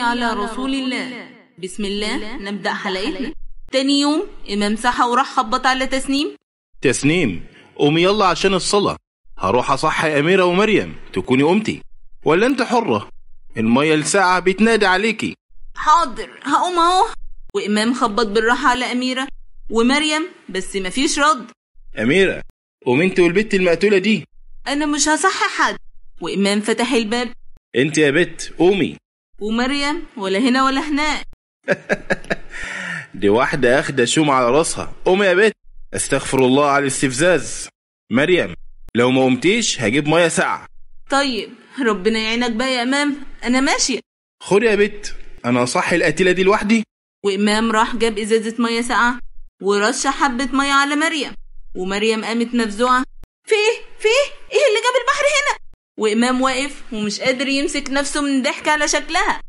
على رسول الله بسم الله نبدأ حلقتنا تاني يوم إمام صحى وراح خبط على تسنيم تسنيم قومي يلا عشان الصلاة هروح أصحي أميرة ومريم تكوني أمتي ولا أنت حرة المية الساعة بتنادي عليكي حاضر هقوم أهو وإمام خبط بالراحة على أميرة ومريم بس مفيش رد أميرة قومي أنت والبت المقتولة دي أنا مش هصحي حد وإمام فتح الباب أنت يا بت قومي ومريم ولا هنا ولا هناك دي واحدة أخدة شوم على راسها قوم يا بت استغفر الله على الاستفزاز مريم لو ما قمتيش هجيب مية ساعة طيب ربنا يعينك بقى يا إمام أنا ماشية خد يا بت أنا أصحي القتيلة دي لوحدي وإمام راح جاب إزازة مية ساقعة ورش حبة مية على مريم ومريم قامت مفزوعة فيه فيه إيه؟, إيه اللي جاب البحر هنا وامام واقف ومش قادر يمسك نفسه من الضحك على شكلها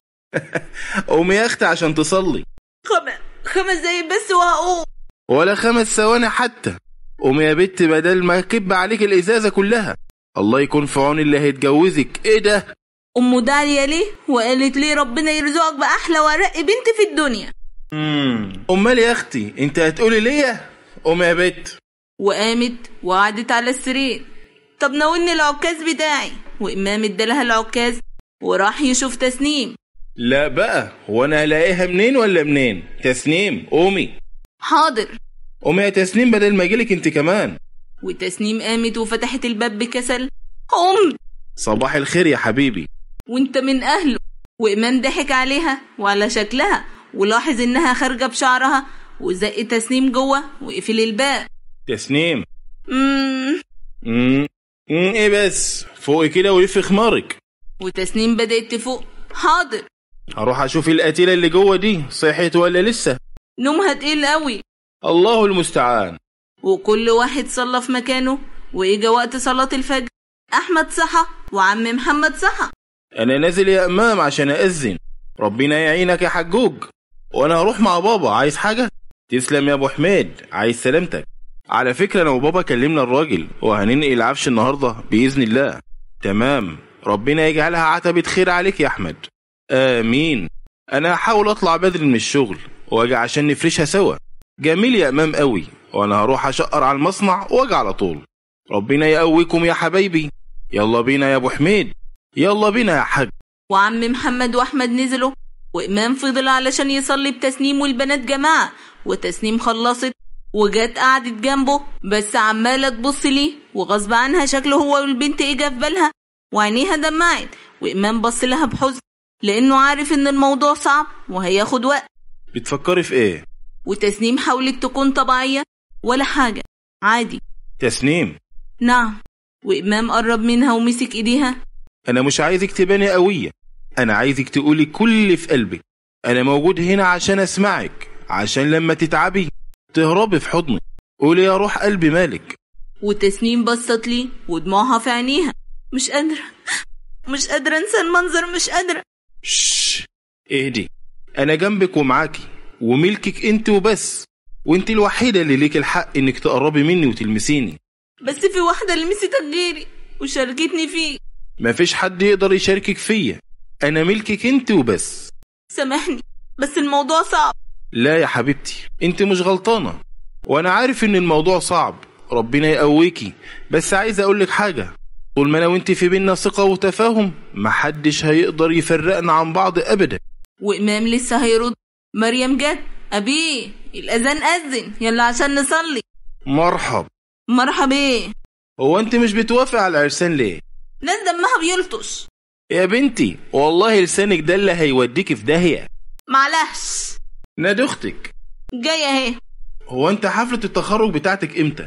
قومي يا اختي عشان تصلي خمس خمس دقايق بس وهقوم ولا خمس ثواني حتى قومي يا بت بدل ما اكب عليك الازازه كلها الله يكون في عون اللي هيتجوزك ايه ده امه داليا ليه وقالت ليه ربنا يرزقك باحلى ورق بنت في الدنيا امم امال يا اختي انت هتقولي ليا قومي يا بت وقامت وقعدت على السرير طب ناولني العكاز بتاعي وإمام ادالها العكاز وراح يشوف تسنيم لا بقى هو أنا هلاقيها منين ولا منين تسنيم قومي حاضر قومي يا تسنيم بدل ما أجيلك أنت كمان وتسنيم قامت وفتحت الباب بكسل قمت صباح الخير يا حبيبي وانت من أهله وإمام ضحك عليها وعلى شكلها ولاحظ إنها خارجة بشعرها وزق تسنيم جوه وقفل الباب تسنيم امم ايه بس فوق كده ولف خمارك وتسنيم بدأت تفوق حاضر هروح اشوف القتيلة اللي جوه دي صحيت ولا لسه نومها تقيل قوي الله المستعان وكل واحد صلى في مكانه واجا وقت صلاة الفجر احمد صحى وعم محمد صحى انا نازل يا امام عشان اذن ربنا يعينك يا حجوج وانا هروح مع بابا عايز حاجه تسلم يا ابو حميد عايز سلامتك على فكرة انا وبابا كلمنا الراجل وهننقل العفش النهاردة بإذن الله تمام ربنا يجعلها عتبة خير عليك يا أحمد آمين أنا هحاول أطلع بدري من الشغل وأجي عشان نفرشها سوا جميل يا أمام قوي وأنا هروح أشقر على المصنع وأجي على طول ربنا يقويكم يا حبايبي يلا بينا يا أبو حميد يلا بينا يا حاج وعم محمد وأحمد نزلوا وإمام فضل علشان يصلي بتسنيم والبنات جماعة وتسنيم خلصت وجت قعدت جنبه بس عمالة تبص ليه وغصب عنها شكله هو والبنت ايه جه في بالها وعينيها دمعت وإمام بص لها بحزن لأنه عارف إن الموضوع صعب وهياخد وقت بتفكري في إيه؟ وتسنيم حاولت تكون طبيعية ولا حاجة عادي تسنيم نعم وإمام قرب منها ومسك إيديها أنا مش عايزك تباني قوية أنا عايزك تقولي كل اللي في قلبك أنا موجود هنا عشان أسمعك عشان لما تتعبي تهربي في حضني قولي يا روح قلبي مالك وتسنيم بصت لي ودموعها في عينيها مش قادرة مش قادرة انسى المنظر مش قادرة شش اهدي انا جنبك ومعاكي وملكك انت وبس وانت الوحيدة اللي ليك الحق انك تقربي مني وتلمسيني بس في واحدة لمستك غيري وشاركتني فيه مفيش حد يقدر يشاركك فيا انا ملكك انت وبس سامحني بس الموضوع صعب لا يا حبيبتي انت مش غلطانة وانا عارف ان الموضوع صعب ربنا يقويكي بس عايز اقولك حاجة طول ما انا وانت في بينا ثقة وتفاهم محدش هيقدر يفرقنا عن بعض ابدا وامام لسه هيرد مريم جت ابي الاذان اذن يلا عشان نصلي مرحب مرحب ايه هو انت مش بتوافق على العرسان ليه ناس دمها بيلطش يا بنتي والله لسانك ده اللي هيوديكي في داهية معلش نادي اختك جايه اهي هو انت حفله التخرج بتاعتك امتى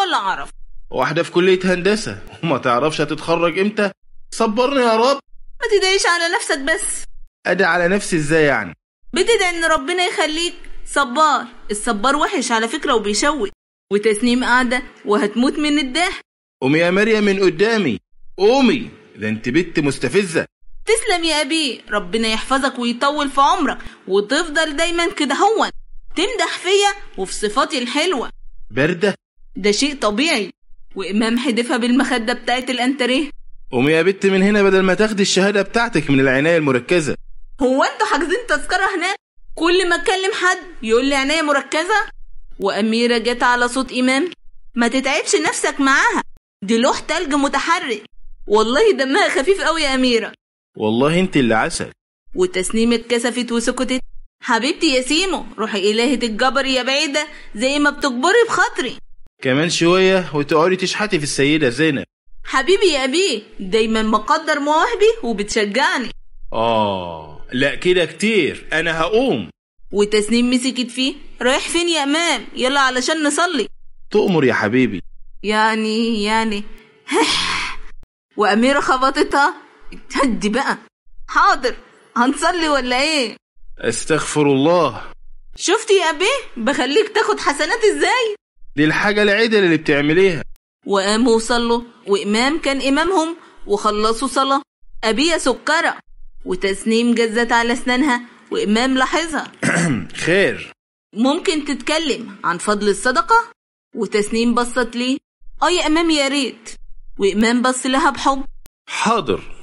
ولا اعرف واحده في كليه هندسه وما تعرفش هتتخرج امتى صبرني يا رب ما تدعيش على نفسك بس ادعي على نفسي ازاي يعني بتدعي ان ربنا يخليك صبار الصبار وحش على فكره وبيشوي وتسنيم قاعده وهتموت من الضحك قومي يا مريم من قدامي قومي ده انت بنت مستفزه تسلم يا أبي ربنا يحفظك ويطول في عمرك وتفضل دايما كده هو تمدح فيا وفي صفاتي الحلوة باردة ده شيء طبيعي وإمام حدفها بالمخدة بتاعت الأنتريه قومي يا بت من هنا بدل ما تاخدي الشهادة بتاعتك من العناية المركزة هو انتوا حاجزين تذكرة هناك كل ما أتكلم حد يقول لي عناية مركزة وأميرة جت على صوت إمام ما تتعبش نفسك معاها دي لوح تلج متحرك والله دمها خفيف قوي يا أميرة والله انت اللي عسل وتسنيمة اتكسفت وسكتت حبيبتي يا سيمو روحي إلهة الجبر يا بعيدة زي ما بتجبري بخاطري كمان شوية وتقعدي تشحتي في السيدة زينب حبيبي يا أبيه دايما مقدر مواهبي وبتشجعني آه لا كده كتير أنا هقوم وتسنيم مسكت فيه رايح فين يا إمام يلا علشان نصلي تؤمر يا حبيبي يعني يعني وأميرة خبطتها هدي بقى حاضر هنصلي ولا ايه استغفر الله شفتي يا بيه بخليك تاخد حسنات ازاي دي الحاجة العدل اللي بتعمليها وقاموا وصلوا وإمام كان إمامهم وخلصوا صلاة أبيه سكرة وتسنيم جزت على أسنانها وإمام لاحظها خير ممكن تتكلم عن فضل الصدقة وتسنيم بصت ليه اي إمام يا ريت وإمام بص لها بحب حاضر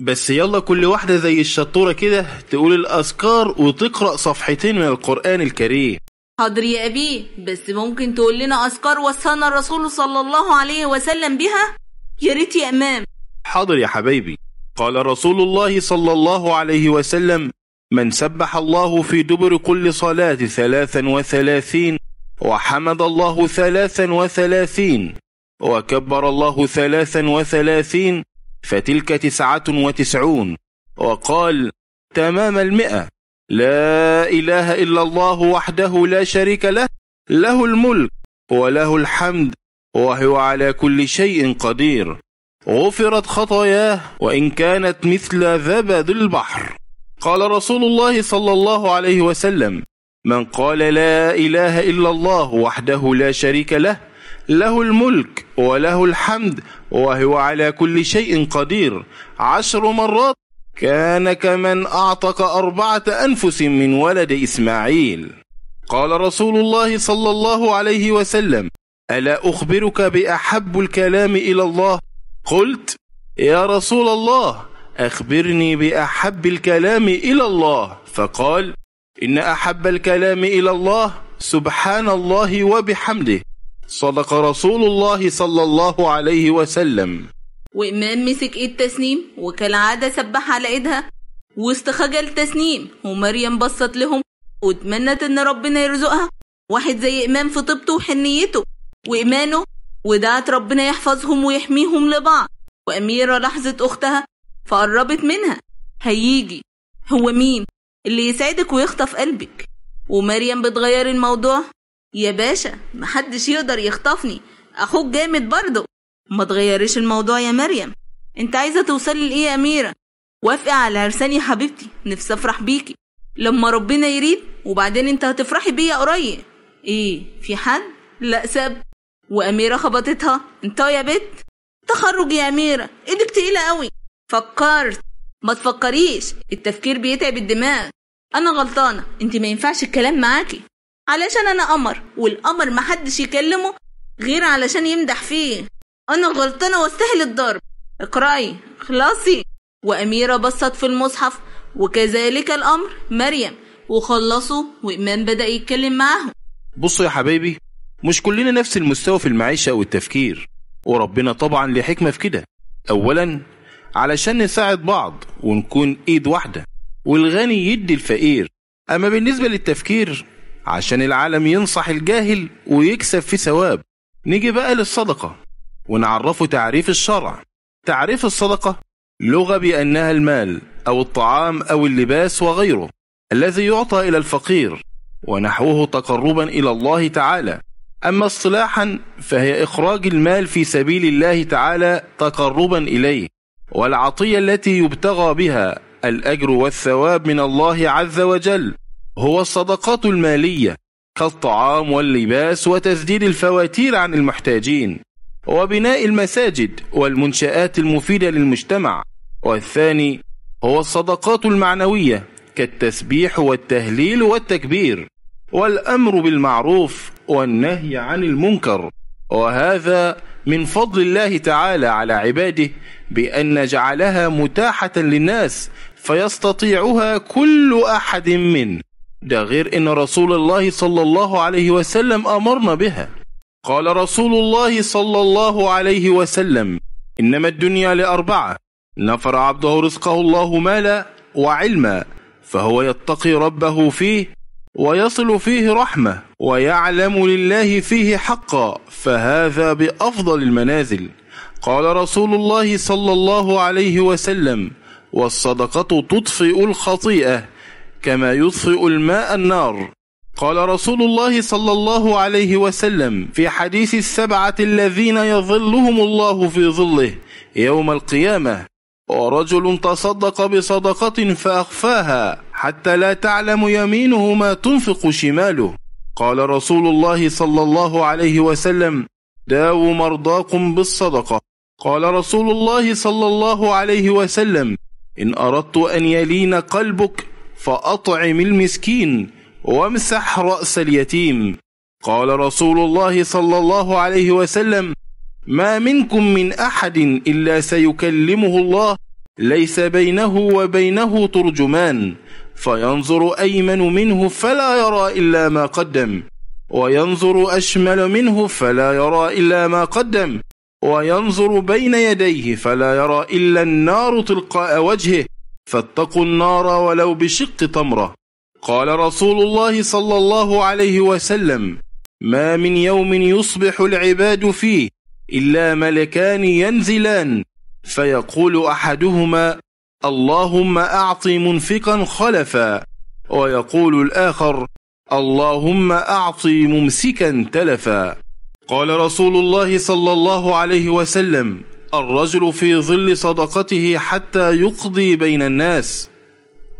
بس يلا كل واحدة زي الشطورة كده تقول الأذكار وتقرأ صفحتين من القرآن الكريم حاضر يا أبي بس ممكن تقول لنا أذكار وصانا الرسول صلى الله عليه وسلم بها؟ يا ريت يا إمام حاضر يا حبايبي قال رسول الله صلى الله عليه وسلم من سبح الله في دبر كل صلاة ثلاثا وثلاثين وحمد الله ثلاثا وثلاثين وكبر الله ثلاثا وثلاثين فتلك تسعة وتسعون وقال تمام المئة لا إله إلا الله وحده لا شريك له له الملك وله الحمد وهو على كل شيء قدير غفرت خطاياه وإن كانت مثل ذبد البحر قال رسول الله صلى الله عليه وسلم من قال لا إله إلا الله وحده لا شريك له له الملك وله الحمد وهو على كل شيء قدير عشر مرات كان كمن أعتق أربعة أنفس من ولد إسماعيل قال رسول الله صلى الله عليه وسلم ألا أخبرك بأحب الكلام إلى الله قلت يا رسول الله أخبرني بأحب الكلام إلى الله فقال إن أحب الكلام إلى الله سبحان الله وبحمده صدق رسول الله صلى الله عليه وسلم وإمام مسك إيد تسنيم وكالعادة سبح على إيدها وسط خجل تسنيم ومريم بصت لهم واتمنت إن ربنا يرزقها واحد زي إمام في طيبته وحنيته وإيمانه ودعت ربنا يحفظهم ويحميهم لبعض وأميرة لاحظت أختها فقربت منها هيجي هو مين اللي يسعدك ويخطف قلبك ومريم بتغير الموضوع يا باشا محدش يقدر يخطفني اخوك جامد برضه ما تغيريش الموضوع يا مريم انت عايزه توصلي لايه يا اميره وافقي على عرسان يا حبيبتي نفسي افرح بيكي لما ربنا يريد وبعدين انت هتفرحي بيا قريب ايه في حد لا سب واميره خبطتها انت يا بت تخرج يا اميره ايدك تقيله قوي فكرت ما تفكريش التفكير بيتعب الدماغ انا غلطانه انت ما ينفعش الكلام معاكي علشان انا قمر والقمر محدش يكلمه غير علشان يمدح فيه انا غلطانه واستاهل الضرب اقراي خلاصي واميره بصت في المصحف وكذلك الامر مريم وخلصوا وايمان بدا يتكلم معاهم بصوا يا حبيبي مش كلنا نفس المستوى في المعيشه والتفكير وربنا طبعا ليه حكمه في كده اولا علشان نساعد بعض ونكون ايد واحده والغني يدي الفقير اما بالنسبه للتفكير عشان العالم ينصح الجاهل ويكسب فيه ثواب نيجي بقى للصدقة ونعرفه تعريف الشرع تعريف الصدقة لغة بأنها المال أو الطعام أو اللباس وغيره الذي يعطى إلى الفقير ونحوه تقربا إلى الله تعالى أما اصطلاحا فهي إخراج المال في سبيل الله تعالى تقربا إليه والعطية التي يبتغى بها الأجر والثواب من الله عز وجل هو الصدقات المالية كالطعام واللباس وتسديد الفواتير عن المحتاجين وبناء المساجد والمنشآت المفيدة للمجتمع والثاني هو الصدقات المعنوية كالتسبيح والتهليل والتكبير والأمر بالمعروف والنهي عن المنكر وهذا من فضل الله تعالى على عباده بأن جعلها متاحة للناس فيستطيعها كل أحد منه ده غير ان رسول الله صلى الله عليه وسلم امرنا بها قال رسول الله صلى الله عليه وسلم انما الدنيا لاربعه نفر عبده رزقه الله مالا وعلما فهو يتقي ربه فيه ويصل فيه رحمه ويعلم لله فيه حقا فهذا بافضل المنازل قال رسول الله صلى الله عليه وسلم والصدقه تطفئ الخطيئه كما يطفئ الماء النار قال رسول الله صلى الله عليه وسلم في حديث السبعة الذين يظلهم الله في ظله يوم القيامة ورجل تصدق بصدقة فأخفاها حتى لا تعلم يمينه ما تنفق شماله قال رسول الله صلى الله عليه وسلم داووا مرضاكم بالصدقة قال رسول الله صلى الله عليه وسلم إن أردت أن يلين قلبك فأطعم المسكين وامسح رأس اليتيم قال رسول الله صلى الله عليه وسلم ما منكم من أحد إلا سيكلمه الله ليس بينه وبينه ترجمان فينظر أيمن منه فلا يرى إلا ما قدم وينظر أشمل منه فلا يرى إلا ما قدم وينظر بين يديه فلا يرى إلا النار تلقاء وجهه فاتقوا النار ولو بشق تمرة قال رسول الله صلى الله عليه وسلم ما من يوم يصبح العباد فيه إلا ملكان ينزلان فيقول أحدهما اللهم أعطي منفقا خلفا ويقول الآخر اللهم أعطي ممسكا تلفا قال رسول الله صلى الله عليه وسلم الرجل في ظل صدقته حتى يقضي بين الناس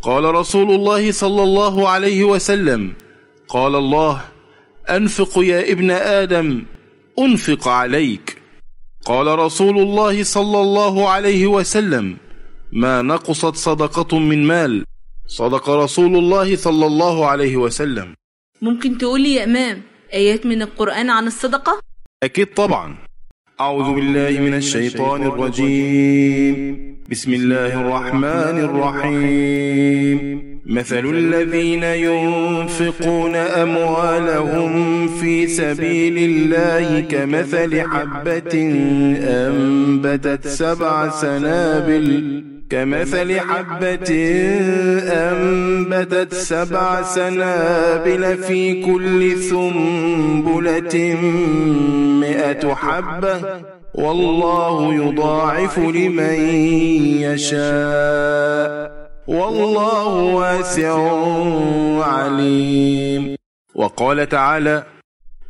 قال رسول الله صلى الله عليه وسلم قال الله انفق يا ابن ادم انفق عليك قال رسول الله صلى الله عليه وسلم ما نقصت صدقه من مال صدق رسول الله صلى الله عليه وسلم ممكن تقولي يا امام ايات من القران عن الصدقه اكيد طبعا أعوذ بالله من الشيطان الرجيم بسم الله الرحمن الرحيم مثل الذين ينفقون أموالهم في سبيل الله كمثل حبة أنبتت سبع سنابل كمثل حبة أنبتت سبع سنابل في كل سنبلة مئة حبة والله يضاعف لمن يشاء والله واسع عليم وقال تعالى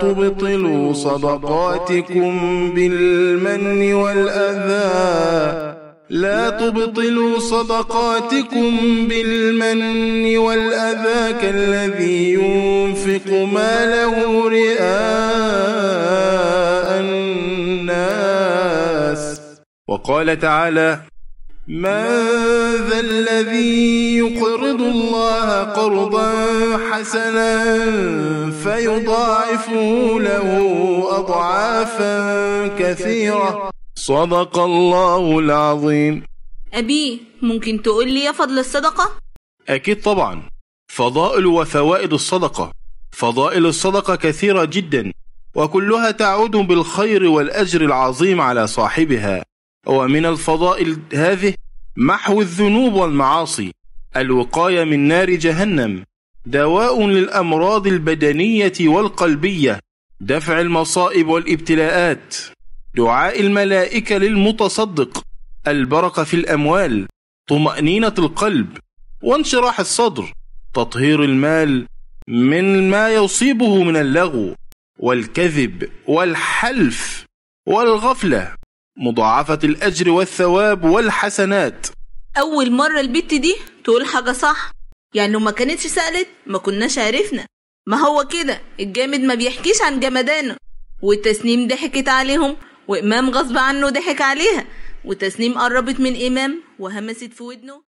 تبطلوا صدقاتكم بالمن والأذى لا تبطلوا صدقاتكم بالمن والأذى كالذي ينفق ماله رئاء الناس وقال تعالى من ذا الذي يقرض الله قرضا حسنا فيضاعفه له أضعافا كثيرة صدق الله العظيم أبي ممكن تقول لي يا فضل الصدقة؟ أكيد طبعا فضائل وفوائد الصدقة فضائل الصدقة كثيرة جدا وكلها تعود بالخير والأجر العظيم على صاحبها ومن الفضائل هذه محو الذنوب والمعاصي الوقاية من نار جهنم دواء للأمراض البدنية والقلبية دفع المصائب والابتلاءات دعاء الملائكة للمتصدق البركة في الأموال طمأنينة القلب وانشراح الصدر تطهير المال من ما يصيبه من اللغو والكذب والحلف والغفلة مضاعفة الأجر والثواب والحسنات أول مرة البت دي تقول حاجة صح يعني لو ما كانتش سألت ما كناش عرفنا ما هو كده الجامد ما بيحكيش عن جمدانه وتسنيم ضحكت عليهم وإمام غصب عنه ضحك عليها وتسنيم قربت من إمام وهمست في ودنه